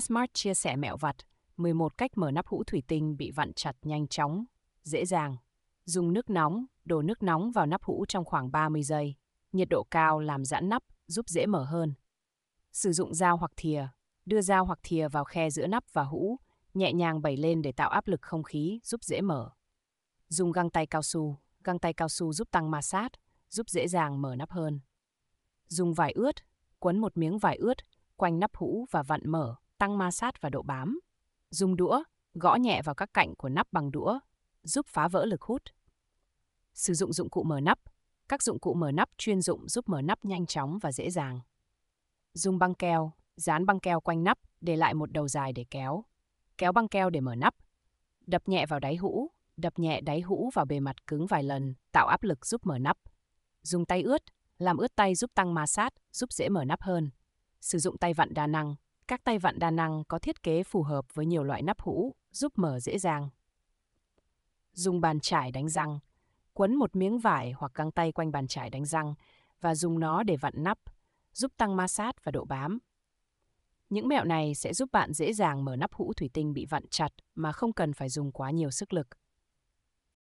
Smart chia sẻ mẹo vặt, 11 cách mở nắp hũ thủy tinh bị vặn chặt nhanh chóng, dễ dàng. Dùng nước nóng, đổ nước nóng vào nắp hũ trong khoảng 30 giây. Nhiệt độ cao làm giãn nắp, giúp dễ mở hơn. Sử dụng dao hoặc thìa, đưa dao hoặc thìa vào khe giữa nắp và hũ, nhẹ nhàng bẩy lên để tạo áp lực không khí, giúp dễ mở. Dùng găng tay cao su, găng tay cao su giúp tăng ma sát, giúp dễ dàng mở nắp hơn. Dùng vải ướt, quấn một miếng vải ướt quanh nắp hũ và vặn mở, tăng ma sát và độ bám. Dùng đũa, gõ nhẹ vào các cạnh của nắp bằng đũa, giúp phá vỡ lực hút. Sử dụng dụng cụ mở nắp. Các dụng cụ mở nắp chuyên dụng giúp mở nắp nhanh chóng và dễ dàng. Dùng băng keo, dán băng keo quanh nắp, để lại một đầu dài để kéo. Kéo băng keo để mở nắp. Đập nhẹ vào đáy hũ, đập nhẹ đáy hũ vào bề mặt cứng vài lần, tạo áp lực giúp mở nắp. Dùng tay ướt, làm ướt tay giúp tăng ma sát, giúp dễ mở nắp hơn. Sử dụng tay vặn đa năng, các tay vặn đa năng có thiết kế phù hợp với nhiều loại nắp hũ, giúp mở dễ dàng. Dùng bàn chải đánh răng, quấn một miếng vải hoặc găng tay quanh bàn chải đánh răng và dùng nó để vặn nắp, giúp tăng ma sát và độ bám. Những mẹo này sẽ giúp bạn dễ dàng mở nắp hũ thủy tinh bị vặn chặt mà không cần phải dùng quá nhiều sức lực.